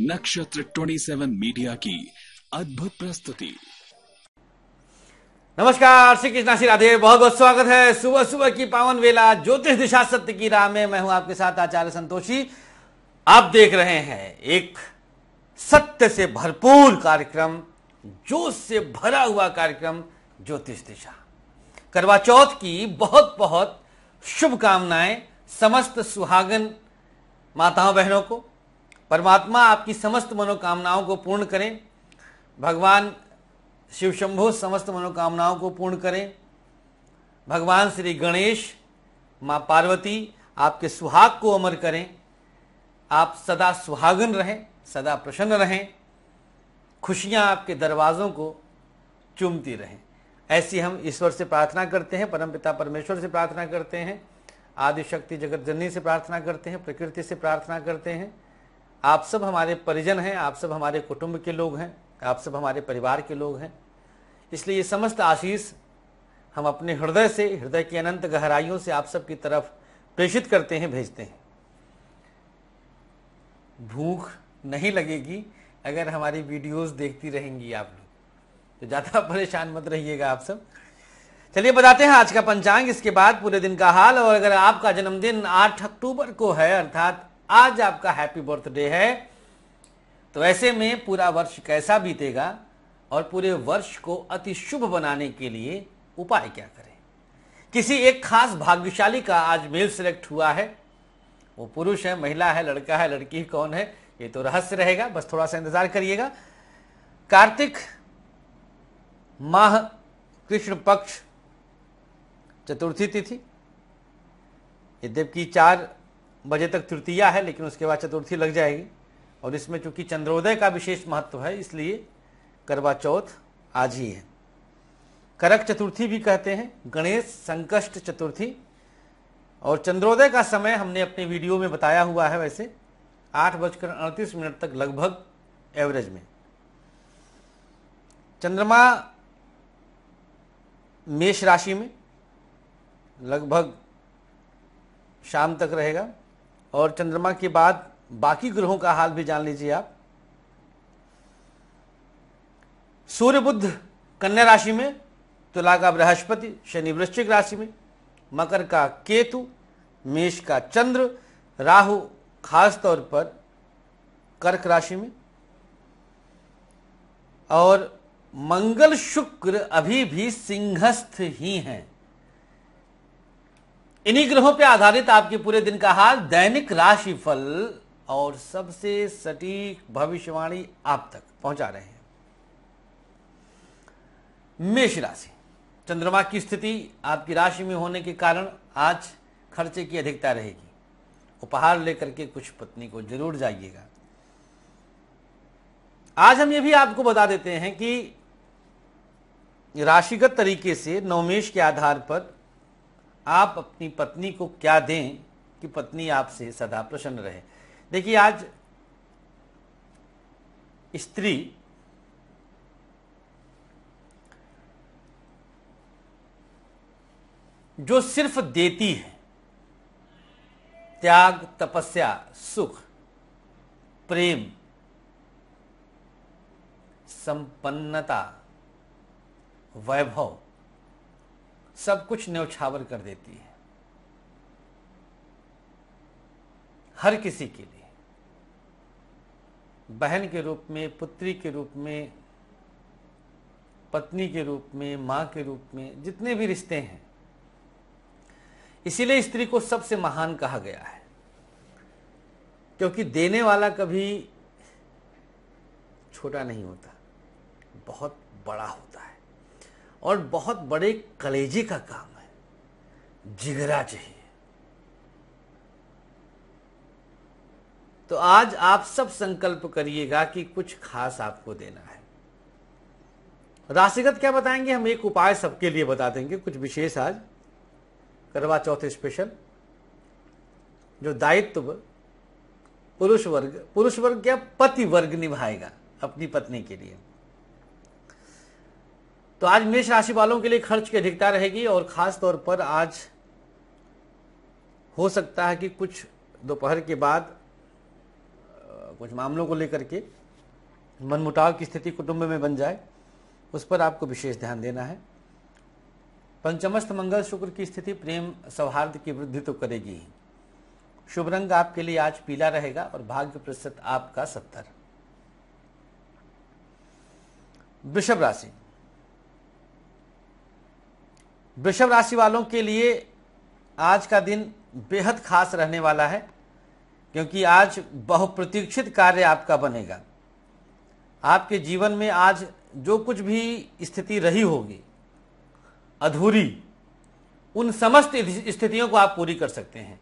नक्षत्र 27 मीडिया की अद्भुत प्रस्तुति नमस्कार श्री कृष्णा श्री राधे बहुत बहुत स्वागत है सुबह सुबह की पावन वेला ज्योतिष दिशा सत्य की राह में मैं हूं आपके साथ आचार्य संतोषी आप देख रहे हैं एक सत्य से भरपूर कार्यक्रम जोश से भरा हुआ कार्यक्रम ज्योतिष दिशा करवा चौथ की बहुत बहुत शुभकामनाएं समस्त सुहागन माताओं बहनों को परमात्मा आपकी समस्त मनोकामनाओं को पूर्ण करें भगवान शिव शंभु समस्त मनोकामनाओं को पूर्ण करें भगवान श्री गणेश माँ पार्वती आपके सुहाग को अमर करें आप सदा सुहागन रहें सदा प्रसन्न रहें खुशियाँ आपके दरवाज़ों को चूमती रहें ऐसी हम ईश्वर से प्रार्थना करते हैं परमपिता परमेश्वर से प्रार्थना करते हैं आदिशक्ति जगत जननी से प्रार्थना करते हैं प्रकृति से प्रार्थना करते हैं आप सब हमारे परिजन हैं आप सब हमारे कुटुंब के लोग हैं आप सब हमारे परिवार के लोग हैं इसलिए ये समस्त आशीष हम अपने हृदय से हृदय की अनंत गहराइयों से आप सब की तरफ प्रेषित करते हैं भेजते हैं भूख नहीं लगेगी अगर हमारी वीडियोस देखती रहेंगी आप लोग तो ज़्यादा परेशान मत रहिएगा आप सब चलिए बताते हैं आज का पंचांग इसके बाद पूरे दिन का हाल और अगर आपका जन्मदिन 8 अक्टूबर को है अर्थात आज आपका हैप्पी बर्थडे है तो ऐसे में पूरा वर्ष कैसा बीतेगा और पूरे वर्ष को अति शुभ बनाने के लिए उपाय क्या करें किसी एक खास भाग्यशाली का आज मेल सिलेक्ट हुआ है वो पुरुष है महिला है लड़का है लड़की कौन है ये तो रहस्य रहेगा बस थोड़ा सा इंतजार करिएगा कार्तिक माह कृष्ण पक्ष चतुर्थी तिथि यद्यपि चार बजे तक तृतीया है लेकिन उसके बाद चतुर्थी लग जाएगी और इसमें चूंकि चंद्रोदय का विशेष महत्व है इसलिए करवा चौथ आज ही है करक चतुर्थी भी कहते हैं गणेश संकष्ट चतुर्थी और चंद्रोदय का समय हमने अपने वीडियो में बताया हुआ है वैसे आठ बजकर अड़तीस मिनट तक लगभग एवरेज में चंद्रमा मेष राशि में लगभग शाम तक रहेगा और चंद्रमा के बाद बाकी ग्रहों का हाल भी जान लीजिए आप सूर्य बुद्ध कन्या राशि में तुला का बृहस्पति शनि वृश्चिक राशि में मकर का केतु मेष का चंद्र राहु खास तौर पर कर्क राशि में और मंगल शुक्र अभी भी सिंहस्थ ही हैं इन्हीं ग्रहों पर आधारित आपके पूरे दिन का हाल दैनिक राशिफल और सबसे सटीक भविष्यवाणी आप तक पहुंचा रहे हैं मेष राशि चंद्रमा की स्थिति आपकी राशि में होने के कारण आज खर्चे की अधिकता रहेगी उपहार लेकर के कुछ पत्नी को जरूर जाइएगा आज हम ये भी आपको बता देते हैं कि राशिगत तरीके से नवमेश के आधार पर आप अपनी पत्नी को क्या दें कि पत्नी आपसे सदा प्रसन्न रहे देखिए आज स्त्री जो सिर्फ देती है त्याग तपस्या सुख प्रेम संपन्नता वैभव सब कुछ न्यौछावर कर देती है हर किसी के लिए बहन के रूप में पुत्री के रूप में पत्नी के रूप में मां के रूप में जितने भी रिश्ते हैं इसीलिए स्त्री को सबसे महान कहा गया है क्योंकि देने वाला कभी छोटा नहीं होता बहुत बड़ा होता है और बहुत बड़े कलेजे का काम है जिगरा चाहिए तो आज आप सब संकल्प करिएगा कि कुछ खास आपको देना है राशिगत क्या बताएंगे हम एक उपाय सबके लिए बता देंगे कुछ विशेष आज करवा चौथ स्पेशल जो दायित्व पुरुष वर्ग पुरुष वर्ग क्या पति वर्ग निभाएगा अपनी पत्नी के लिए तो आज मेष राशि वालों के लिए खर्च की अधिकता रहेगी और खास तौर पर आज हो सकता है कि कुछ दोपहर के बाद कुछ मामलों को लेकर के मनमुटाव की स्थिति कुटुंब में बन जाए उस पर आपको विशेष ध्यान देना है पंचमस्थ मंगल शुक्र की स्थिति प्रेम सौहार्द की वृद्धि तो करेगी ही शुभ रंग आपके लिए आज पीला रहेगा और भाग्य प्रतिशत आपका सत्तर वृषभ राशि वृषभ राशि वालों के लिए आज का दिन बेहद खास रहने वाला है क्योंकि आज बहुप्रतीक्षित कार्य आपका बनेगा आपके जीवन में आज जो कुछ भी स्थिति रही होगी अधूरी उन समस्त स्थितियों को आप पूरी कर सकते हैं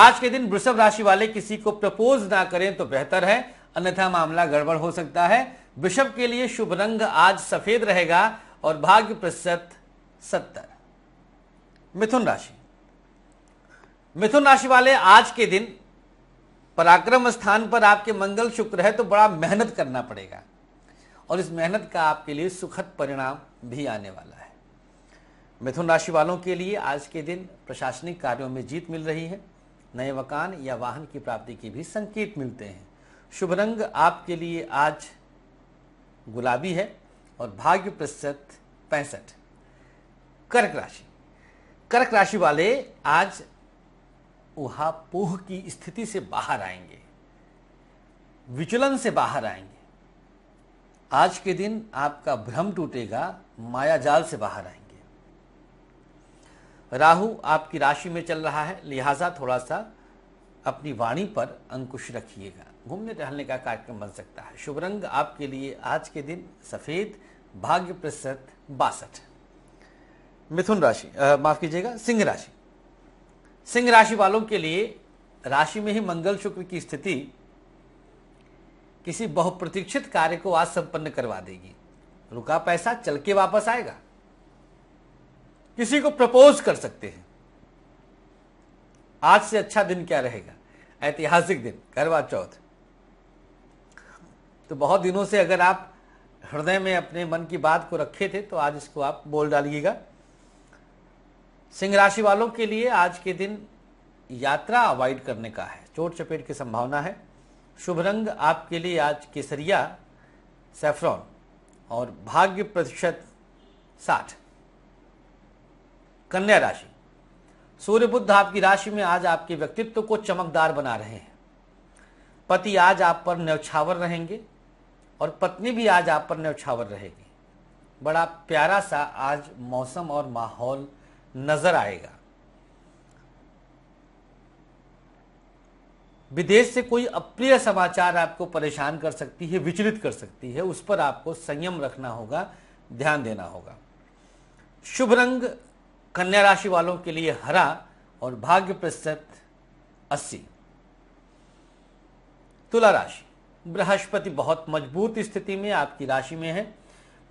आज के दिन वृषभ राशि वाले किसी को प्रपोज ना करें तो बेहतर है अन्यथा मामला गड़बड़ हो सकता है वृषभ के लिए शुभ रंग आज सफेद रहेगा और भाग्य प्रतिशत सत्तर मिथुन राशि मिथुन राशि वाले आज के दिन पराक्रम स्थान पर आपके मंगल शुक्र है तो बड़ा मेहनत करना पड़ेगा और इस मेहनत का आपके लिए सुखद परिणाम भी आने वाला है मिथुन राशि वालों के लिए आज के दिन प्रशासनिक कार्यों में जीत मिल रही है नए मकान या वाहन की प्राप्ति के भी संकेत मिलते हैं शुभ रंग आपके लिए आज गुलाबी है और भाग्य प्रतिशत पैंसठ कर्क राशि कर्क राशि वाले आज पोह की स्थिति से बाहर आएंगे विचलन से बाहर आएंगे आज के दिन आपका भ्रम टूटेगा माया जाल से बाहर आएंगे राहु आपकी राशि में चल रहा है लिहाजा थोड़ा सा अपनी वाणी पर अंकुश रखिएगा घूमने टहलने का कार्यक्रम बन सकता है शुभ रंग आपके लिए आज के दिन सफ़ेद भाग्य प्रतिशत बासठ मिथुन राशि माफ कीजिएगा सिंह राशि सिंह राशि वालों के लिए राशि में ही मंगल शुक्र की स्थिति किसी बहुप्रतीक्षित कार्य को आज संपन्न करवा देगी रुका पैसा चल के वापस आएगा किसी को प्रपोज कर सकते हैं आज से अच्छा दिन क्या रहेगा ऐतिहासिक दिन करवा चौथ तो बहुत दिनों से अगर आप हृदय में अपने मन की बात को रखे थे तो आज इसको आप बोल डालिएगा सिंह राशि वालों के लिए आज के दिन यात्रा अवॉइड करने का है चोट चपेट की संभावना है शुभ रंग आपके लिए आज केसरिया सेफ्रॉन और भाग्य प्रतिशत साठ कन्या राशि सूर्य बुद्ध आपकी राशि में आज आपके व्यक्तित्व को चमकदार बना रहे हैं पति आज आप पर न्यौछावर रहेंगे और पत्नी भी आज आप पर न्यौछावर रहेगी बड़ा प्यारा सा आज मौसम और माहौल नजर आएगा विदेश से कोई अप्रिय समाचार आपको परेशान कर सकती है विचलित कर सकती है उस पर आपको संयम रखना होगा ध्यान देना होगा शुभ रंग कन्या राशि वालों के लिए हरा और भाग्य प्रतिशत अस्सी तुला राशि बृहस्पति बहुत मजबूत स्थिति में आपकी राशि में है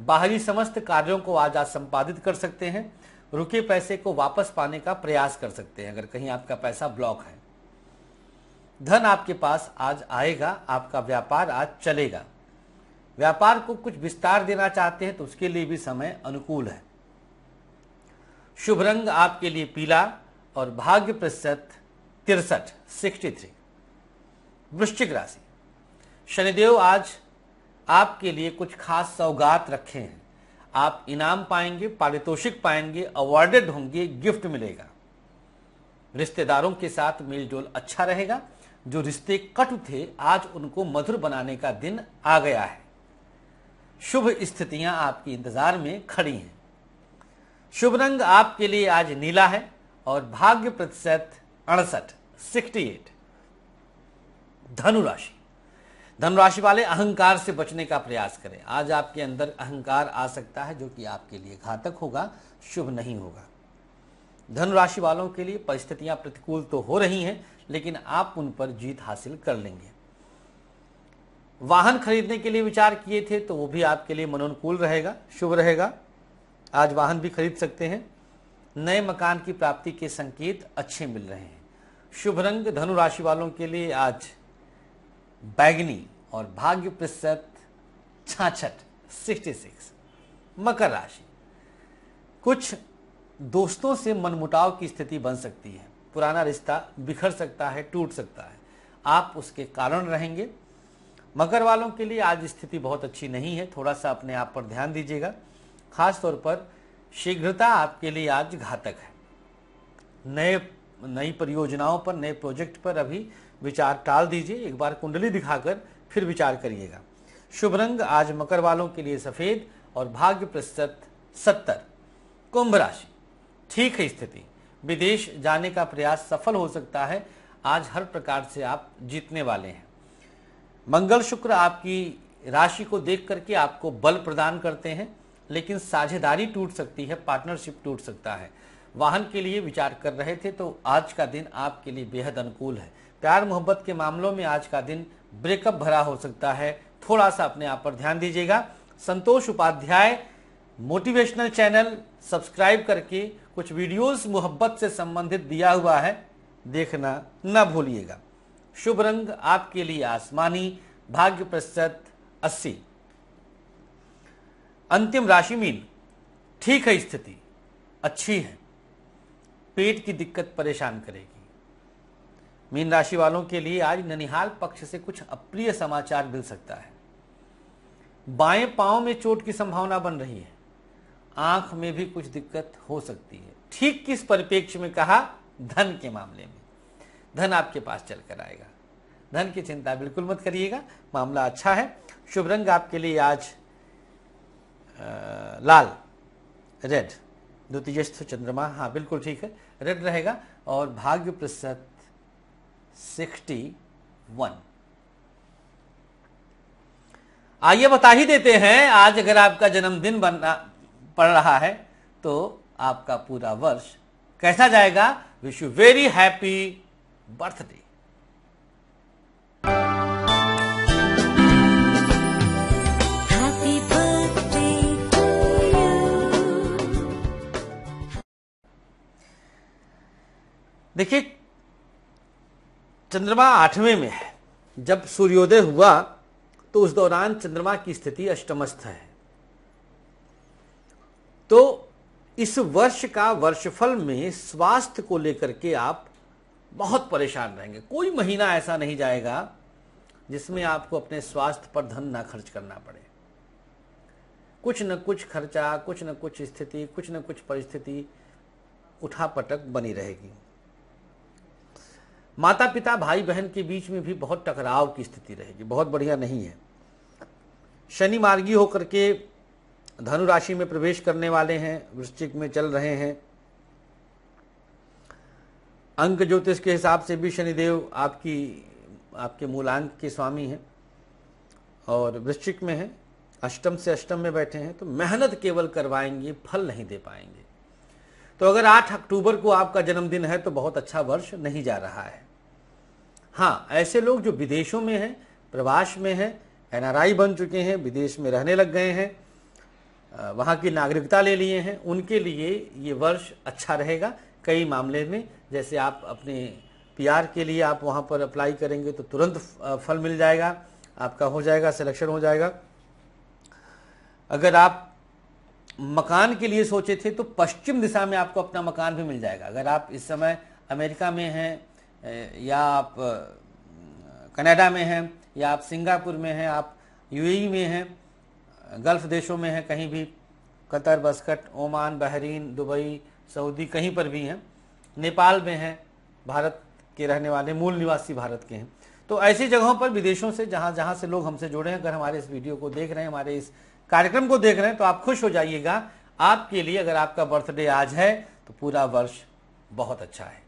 बाहरी समस्त कार्यों को आज आप संपादित कर सकते हैं रुके पैसे को वापस पाने का प्रयास कर सकते हैं अगर कहीं आपका पैसा ब्लॉक है धन आपके पास आज आएगा आपका व्यापार आज चलेगा व्यापार को कुछ विस्तार देना चाहते हैं तो उसके लिए भी समय अनुकूल है शुभ रंग आपके लिए पीला और भाग्य प्रतिशत तिरसठ सिक्सटी थ्री वृश्चिक राशि शनिदेव आज आपके लिए कुछ खास सौगात रखे हैं आप इनाम पाएंगे पारितोषिक पाएंगे अवार्डेड होंगे गिफ्ट मिलेगा रिश्तेदारों के साथ मेलजोल अच्छा रहेगा जो रिश्ते कट थे आज उनको मधुर बनाने का दिन आ गया है शुभ स्थितियां आपके इंतजार में खड़ी हैं शुभ रंग आपके लिए आज नीला है और भाग्य प्रतिशत अड़सठ सिक्सटी एट धनुराशि धनराशि वाले अहंकार से बचने का प्रयास करें आज आपके अंदर अहंकार आ सकता है जो कि आपके लिए घातक होगा शुभ नहीं होगा धनराशि वालों के लिए परिस्थितियां प्रतिकूल तो हो रही हैं लेकिन आप उन पर जीत हासिल कर लेंगे वाहन खरीदने के लिए विचार किए थे तो वो भी आपके लिए मनोनुकूल रहेगा शुभ रहेगा आज वाहन भी खरीद सकते हैं नए मकान की प्राप्ति के संकेत अच्छे मिल रहे हैं शुभ रंग धनु राशि वालों के लिए आज बैगनी और भाग्य प्रतिशत छाछठ सिक्सटी सिक्स मकर राशि कुछ दोस्तों से मनमुटाव की स्थिति बन सकती है पुराना रिश्ता बिखर सकता है टूट सकता है आप उसके कारण रहेंगे मकर वालों के लिए आज स्थिति बहुत अच्छी नहीं है थोड़ा सा अपने आप पर ध्यान दीजिएगा खास तौर पर शीघ्रता आपके लिए आज घातक है नए नई परियोजनाओं पर नए प्रोजेक्ट पर अभी विचार टाल दीजिए एक बार कुंडली दिखाकर फिर विचार करिएगा शुभ रंग आज मकर वालों के लिए सफ़ेद और भाग्य प्रतिशत सत्तर कुंभ राशि ठीक है स्थिति विदेश जाने का प्रयास सफल हो सकता है आज हर प्रकार से आप जीतने वाले हैं मंगल शुक्र आपकी राशि को देख करके आपको बल प्रदान करते हैं लेकिन साझेदारी टूट सकती है पार्टनरशिप टूट सकता है वाहन के लिए विचार कर रहे थे तो आज का दिन आपके लिए बेहद अनुकूल है प्यार मोहब्बत के मामलों में आज का दिन ब्रेकअप भरा हो सकता है थोड़ा सा अपने आप पर ध्यान दीजिएगा Santosh Upadhyay motivational channel subscribe करके कुछ वीडियोस मोहब्बत से संबंधित दिया हुआ है देखना न भूलिएगा शुभ रंग आपके लिए आसमानी भाग्य प्रतिशत अस्सी अंतिम राशि मीन ठीक है स्थिति अच्छी है पेट की दिक्कत परेशान करेगी मीन राशि वालों के लिए आज ननिहाल पक्ष से कुछ अप्रिय समाचार मिल सकता है बाएं पांव में चोट की संभावना बन रही है आंख में भी कुछ दिक्कत हो सकती है ठीक किस परिप्रेक्ष्य में कहा धन के मामले में धन आपके पास चल कर आएगा धन की चिंता बिल्कुल मत करिएगा मामला अच्छा है शुभ रंग आपके लिए आज आ, लाल रेड द्वितीयस्थ चंद्रमा हाँ बिल्कुल ठीक है रेड रहेगा और भाग्य प्रतिशत सिक्सटी वन आइए बता ही देते हैं आज अगर आपका जन्मदिन बनना पड़ रहा है तो आपका पूरा वर्ष कैसा जाएगा wish you very happy birthday देखिए चंद्रमा आठवें में है जब सूर्योदय हुआ तो उस दौरान चंद्रमा की स्थिति अष्टमस्थ है तो इस वर्ष का वर्षफल में स्वास्थ्य को लेकर के आप बहुत परेशान रहेंगे कोई महीना ऐसा नहीं जाएगा जिसमें आपको अपने स्वास्थ्य पर धन ना खर्च करना पड़े कुछ न कुछ खर्चा कुछ न कुछ स्थिति कुछ न कुछ परिस्थिति उठापटक बनी रहेगी माता पिता भाई बहन के बीच में भी बहुत टकराव की स्थिति रहेगी बहुत बढ़िया नहीं है शनि मार्गी होकर के धनु राशि में प्रवेश करने वाले हैं वृश्चिक में चल रहे हैं अंक ज्योतिष के हिसाब से भी शनिदेव आपकी आपके मूलांक के स्वामी हैं और वृश्चिक में हैं अष्टम से अष्टम में बैठे हैं तो मेहनत केवल करवाएंगे फल नहीं दे पाएंगे तो अगर 8 अक्टूबर को आपका जन्मदिन है तो बहुत अच्छा वर्ष नहीं जा रहा है हाँ ऐसे लोग जो विदेशों में हैं प्रवास में हैं एनआरआई बन चुके हैं विदेश में रहने लग गए हैं वहाँ की नागरिकता ले लिए हैं उनके लिए ये वर्ष अच्छा रहेगा कई मामले में जैसे आप अपने पीआर के लिए आप वहाँ पर अप्लाई करेंगे तो तुरंत फल मिल जाएगा आपका हो जाएगा सिलेक्शन हो जाएगा अगर आप मकान के लिए सोचे थे तो पश्चिम दिशा में आपको अपना मकान भी मिल जाएगा अगर आप इस समय अमेरिका में हैं या आप कनाडा में हैं या आप सिंगापुर में हैं आप यूएई में हैं गल्फ देशों में हैं कहीं भी Qatar Muscat Oman Bahrain Dubai Saudi कहीं पर भी हैं नेपाल में हैं भारत के रहने वाले मूल निवासी भारत के हैं तो ऐसी जगहों पर विदेशों से जहाँ जहाँ से लोग हमसे जुड़े हैं अगर हमारे इस वीडियो को देख रहे हैं हमारे इस कार्यक्रम को देख रहे हैं तो आप खुश हो जाइएगा आपके लिए अगर आपका बर्थडे आज है तो पूरा वर्ष बहुत अच्छा है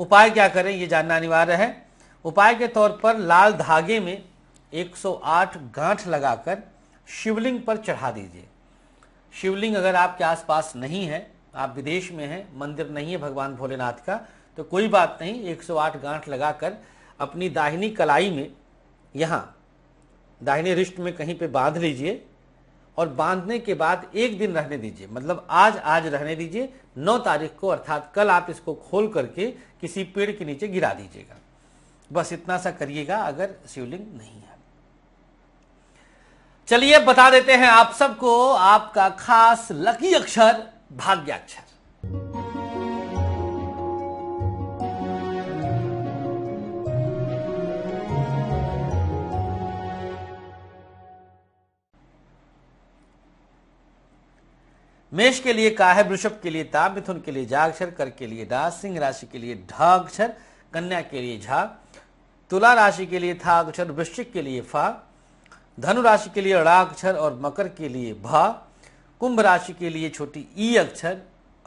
उपाय क्या करें ये जानना अनिवार्य है उपाय के तौर पर लाल धागे में 108 गांठ लगाकर शिवलिंग पर चढ़ा दीजिए शिवलिंग अगर आपके आसपास नहीं है आप विदेश में हैं मंदिर नहीं है भगवान भोलेनाथ का तो कोई बात नहीं 108 गांठ लगाकर अपनी दाहिनी कलाई में यहाँ दाहिने रिश्त में कहीं पे बांध लीजिए और बांधने के बाद एक दिन रहने दीजिए मतलब आज आज रहने दीजिए नौ तारीख को अर्थात कल आप इसको खोल करके किसी पेड़ के नीचे गिरा दीजिएगा बस इतना सा करिएगा अगर शिवलिंग नहीं है चलिए बता देते हैं आप सबको आपका खास लकी अक्षर भाग्याक्षर मेष के लिए का है वृषभ के लिए ता मिथुन के लिए जागक्षर कर के लिए डा सिंह राशि के लिए ढाक्षर कन्या के लिए झा तुला राशि के लिए था अक्षर वृश्चिक के लिए फा धनु राशि के लिए अड़ा अक्षर और मकर के लिए भा कुंभ राशि के लिए छोटी ई अक्षर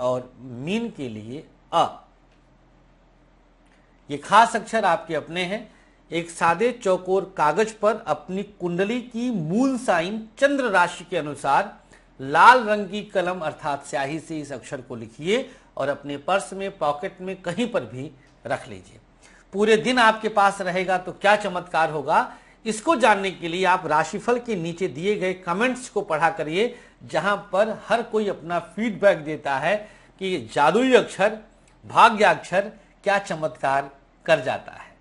और मीन के लिए अ ये खास अक्षर आपके अपने हैं एक सादे चौकोर कागज पर अपनी कुंडली की मूल साइन चंद्र राशि के अनुसार लाल रंग की कलम अर्थात स्याही से इस अक्षर को लिखिए और अपने पर्स में पॉकेट में कहीं पर भी रख लीजिए पूरे दिन आपके पास रहेगा तो क्या चमत्कार होगा इसको जानने के लिए आप राशिफल के नीचे दिए गए कमेंट्स को पढ़ा करिए जहां पर हर कोई अपना फीडबैक देता है कि जादुई अक्षर भाग्य अक्षर क्या चमत्कार कर जाता है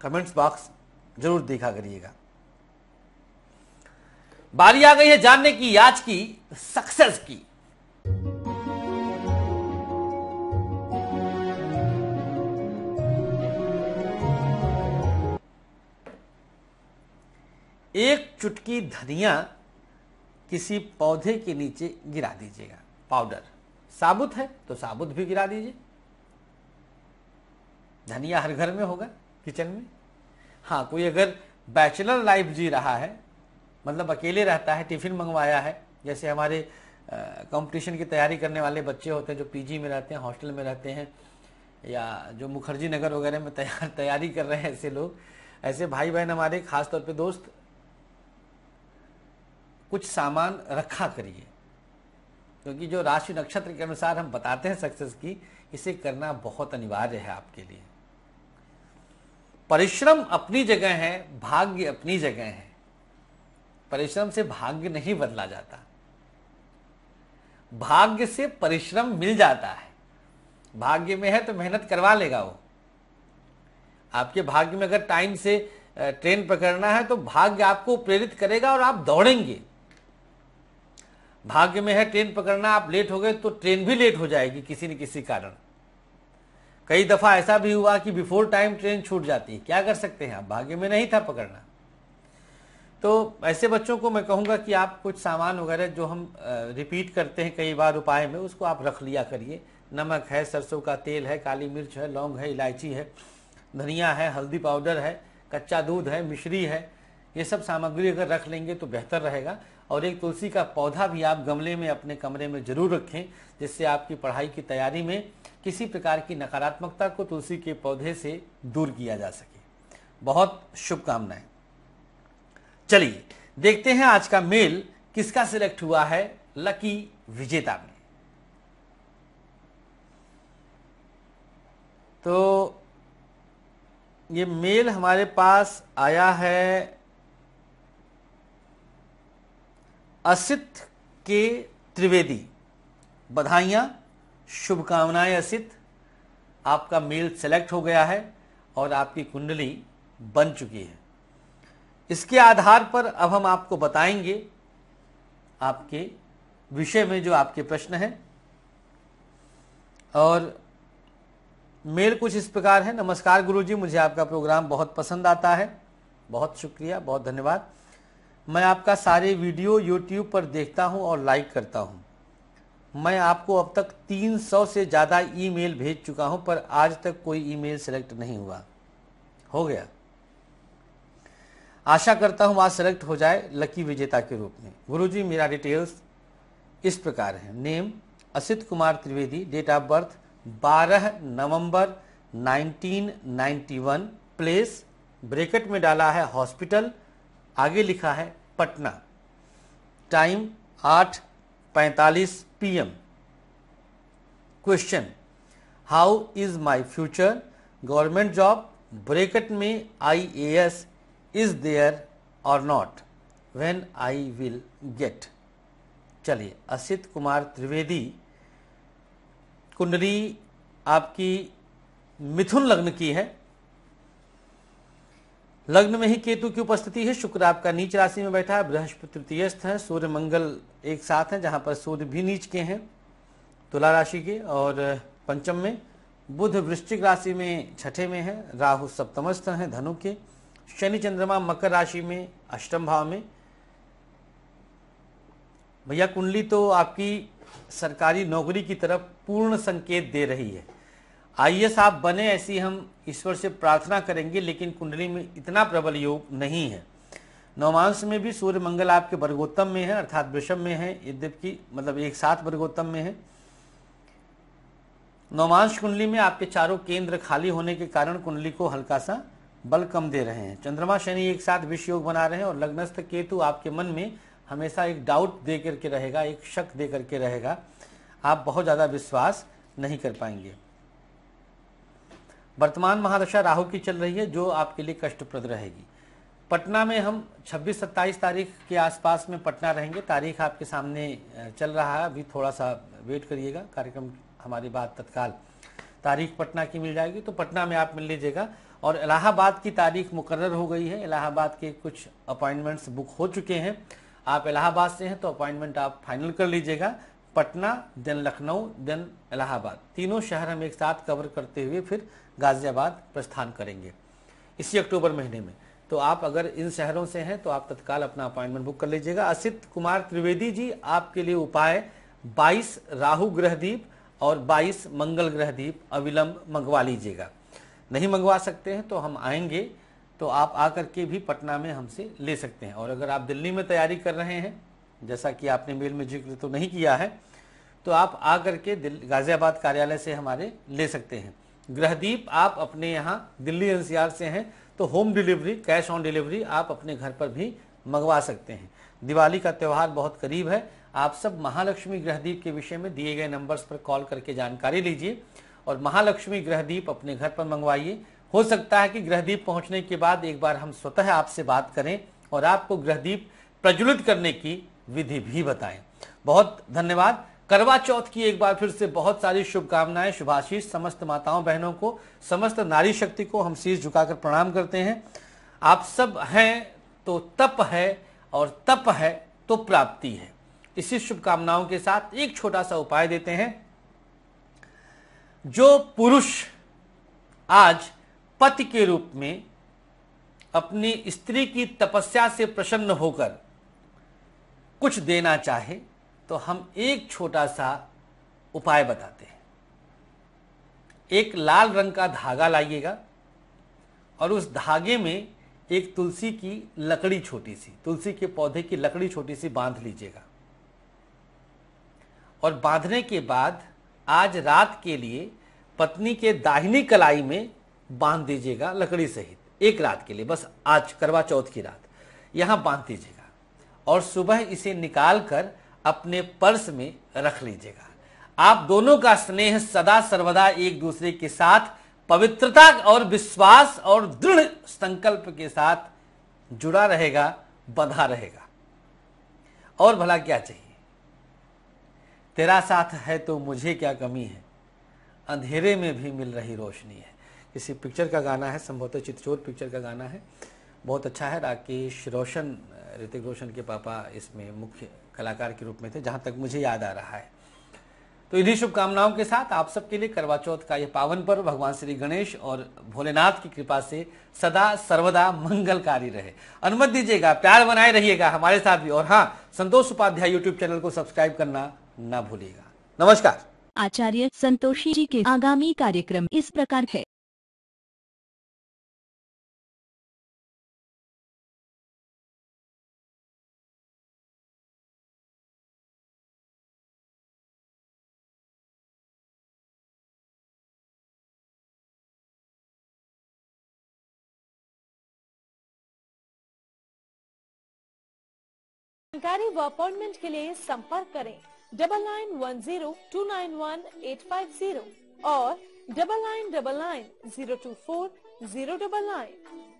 कमेंट्स बॉक्स जरूर देखा करिएगा बारी आ गई है जानने की आज की सक्सेस की एक चुटकी धनिया किसी पौधे के नीचे गिरा दीजिएगा पाउडर साबुत है तो साबुत भी गिरा दीजिए धनिया हर घर में होगा किचन में हाँ कोई अगर बैचलर लाइफ जी रहा है मतलब अकेले रहता है टिफ़िन मंगवाया है जैसे हमारे कंपटीशन की तैयारी करने वाले बच्चे होते हैं जो पीजी में रहते हैं हॉस्टल में रहते हैं या जो मुखर्जी नगर वगैरह में तैयार तैयारी कर रहे हैं ऐसे लोग ऐसे भाई बहन हमारे खासतौर पे दोस्त कुछ सामान रखा करिए क्योंकि जो राशि नक्षत्र के अनुसार हम बताते हैं सक्सेस की इसे करना बहुत अनिवार्य है आपके लिए परिश्रम अपनी जगह है भाग्य अपनी जगह है परिश्रम से भाग्य नहीं बदला जाता भाग्य से परिश्रम मिल जाता है भाग्य में है तो मेहनत करवा लेगा वो आपके भाग्य में अगर टाइम से ट्रेन पकड़ना है तो भाग्य आपको प्रेरित करेगा और आप दौड़ेंगे भाग्य में है ट्रेन पकड़ना आप लेट हो गए तो ट्रेन भी लेट हो जाएगी किसी न किसी कारण कई दफा ऐसा भी हुआ कि बिफोर टाइम ट्रेन छूट जाती है क्या कर सकते हैं आप भाग्य में नहीं था पकड़ना तो ऐसे बच्चों को मैं कहूँगा कि आप कुछ सामान वगैरह जो हम रिपीट करते हैं कई बार उपाय में उसको आप रख लिया करिए नमक है सरसों का तेल है काली मिर्च है लौंग है इलायची है धनिया है हल्दी पाउडर है कच्चा दूध है मिश्री है ये सब सामग्री अगर रख लेंगे तो बेहतर रहेगा और एक तुलसी का पौधा भी आप गमले में अपने कमरे में जरूर रखें जिससे आपकी पढ़ाई की तैयारी में किसी प्रकार की नकारात्मकता को तुलसी के पौधे से दूर किया जा सके बहुत शुभकामनाएं चलिए देखते हैं आज का मेल किसका सिलेक्ट हुआ है लकी विजेता में तो ये मेल हमारे पास आया है असित के त्रिवेदी बधाइयां शुभकामनाएं असित आपका मेल सेलेक्ट हो गया है और आपकी कुंडली बन चुकी है इसके आधार पर अब हम आपको बताएंगे आपके विषय में जो आपके प्रश्न हैं और मेल कुछ इस प्रकार है नमस्कार गुरुजी मुझे आपका प्रोग्राम बहुत पसंद आता है बहुत शुक्रिया बहुत धन्यवाद मैं आपका सारे वीडियो यूट्यूब पर देखता हूं और लाइक करता हूं मैं आपको अब तक 300 से ज़्यादा ईमेल भेज चुका हूं पर आज तक कोई ईमेल सेलेक्ट नहीं हुआ हो गया आशा करता हूँ आज सेलेक्ट हो जाए लकी विजेता के रूप में गुरुजी मेरा डिटेल्स इस प्रकार है name Asit Kumar Trivedi date of birth 12 November 1991 place bracket में डाला है हॉस्पिटल आगे लिखा है पटना टाइम आठ पैतालीस P question how is my future government job bracket में I A S is there और not when I will get चलिए असित कुमार त्रिवेदी कुंडली आपकी मिथुन लग्न की है लग्न में ही केतु की उपस्थिति है शुक्र आपका नीच राशि में बैठा है बृहस्पति तृतीयस्थ है सूर्य मंगल एक साथ हैं जहां पर सूर्य भी नीच के हैं तुला राशि के और पंचम में बुध वृश्चिक राशि में छठे में है राहु सप्तमस्थ हैं धनु के शनि चंद्रमा मकर राशि में अष्टम भाव में भैया कुंडली तो आपकी सरकारी नौकरी की तरफ पूर्ण संकेत दे रही है आइए आप बने ऐसी हम ईश्वर से प्रार्थना करेंगे लेकिन कुंडली में इतना प्रबल योग नहीं है नवमांश में भी सूर्य मंगल आपके वर्गोत्तम में है अर्थात वृषम में है यद्यपि मतलब एक साथ वर्गोत्तम में है नवमांश कुंडली में आपके चारों केंद्र खाली होने के कारण कुंडली को हल्का सा बल कम दे रहे हैं चंद्रमा शनि एक साथ विष योग बना रहे हैं और लग्नस्थ केतु आपके मन में हमेशा एक डाउट दे करके रहेगा एक शक दे करके रहेगा आप बहुत ज़्यादा विश्वास नहीं कर पाएंगे वर्तमान महादशा राहु की चल रही है जो आपके लिए कष्टप्रद रहेगी पटना में हम 26-27 तारीख के आसपास में पटना रहेंगे तारीख आपके सामने चल रहा है अभी थोड़ा सा वेट करिएगा कार्यक्रम हमारी बात तत्काल तारीख पटना की मिल जाएगी तो पटना में आप मिल लीजिएगा और इलाहाबाद की तारीख मुकर हो गई है इलाहाबाद के कुछ अपॉइंटमेंट्स बुक हो चुके हैं आप इलाहाबाद से हैं तो अपॉइंटमेंट आप फाइनल कर लीजिएगा पटना देन लखनऊ देन इलाहाबाद तीनों शहर हम एक साथ कवर करते हुए फिर गाजियाबाद प्रस्थान करेंगे इसी अक्टूबर महीने में तो आप अगर इन शहरों से हैं तो आप तत्काल अपना अपॉइंटमेंट बुक कर लीजिएगा असित कुमार त्रिवेदी जी आपके लिए उपाय 22 राहु ग्रहदीप और 22 मंगल ग्रहदीप अविलंब मंगवा लीजिएगा नहीं मंगवा सकते हैं तो हम आएंगे तो आप आकर के भी पटना में हमसे ले सकते हैं और अगर आप दिल्ली में तैयारी कर रहे हैं जैसा कि आपने मेल में जिक्र तो नहीं किया है तो आप आकर के गाजियाबाद कार्यालय से हमारे ले सकते हैं ग्रहदीप आप अपने यहाँ दिल्ली एनसीआर से हैं तो home delivery cash on delivery आप अपने घर पर भी मंगवा सकते हैं दिवाली का त्यौहार बहुत करीब है आप सब महालक्ष्मी ग्रहदीप के विषय में दिए गए नंबर्स पर कॉल करके जानकारी लीजिए और महालक्ष्मी ग्रहदीप अपने घर पर मंगवाइए हो सकता है कि ग्रहदीप पहुंचने के बाद एक बार हम स्वतः आपसे बात करें और आपको ग्रहदीप प्रज्वलित करने की विधि भी बताएं बहुत धन्यवाद करवा चौथ की एक बार फिर से बहुत सारी शुभकामनाएं शुभाशीष समस्त माताओं बहनों को समस्त नारी शक्ति को हम शीर्ष झुकाकर प्रणाम करते हैं आप सब हैं तो तप है और तप है तो प्राप्ति है इसी शुभकामनाओं के साथ एक छोटा सा उपाय देते हैं जो पुरुष आज पति के रूप में अपनी स्त्री की तपस्या से प्रसन्न होकर कुछ देना चाहे तो हम एक छोटा सा उपाय बताते हैं एक लाल रंग का धागा लाइएगा और उस धागे में एक तुलसी की लकड़ी छोटी सी तुलसी के पौधे की लकड़ी छोटी सी बांध लीजिएगा और बांधने के बाद आज रात के लिए पत्नी के दाहिनी कलाई में बांध दीजिएगा लकड़ी सहित एक रात के लिए बस आज करवा चौथ की रात यहां बांध दीजिएगा और सुबह इसे निकाल कर अपने पर्स में रख लीजिएगा आप दोनों का स्नेह सदा सर्वदा एक दूसरे के साथ पवित्रता और विश्वास और दृढ़ संकल्प के साथ जुड़ा रहेगा बंधा रहेगा और भला क्या चाहिए तेरा साथ है तो मुझे क्या कमी है अंधेरे में भी मिल रही रोशनी है किसी पिक्चर का गाना है संभवतः चित्रचोर पिक्चर का गाना है बहुत अच्छा है राकेश रोशन ऋतिक रोशन के पापा इसमें मुख्य कलाकार के रूप में थे जहाँ तक मुझे याद आ रहा है तो इन्हीं शुभकामनाओं के साथ आप सबके लिए करवा चौथ का यह पावन पर्व भगवान श्री गणेश और भोलेनाथ की कृपा से सदा सर्वदा मंगलकारी रहे अनुमति दीजिएगा प्यार बनाए रहिएगा हमारे साथ भी और हाँ संतोष उपाध्याय यूट्यूब चैनल को सब्सक्राइब करना न भूलिएगा नमस्कार आचार्य संतोषी जी के आगामी कार्यक्रम इस प्रकार है जानकारी व अपॉइंटमेंट के लिए संपर्क करें double nine one zero two nine one eight five zero or double nine double nine zero two four zero double nine.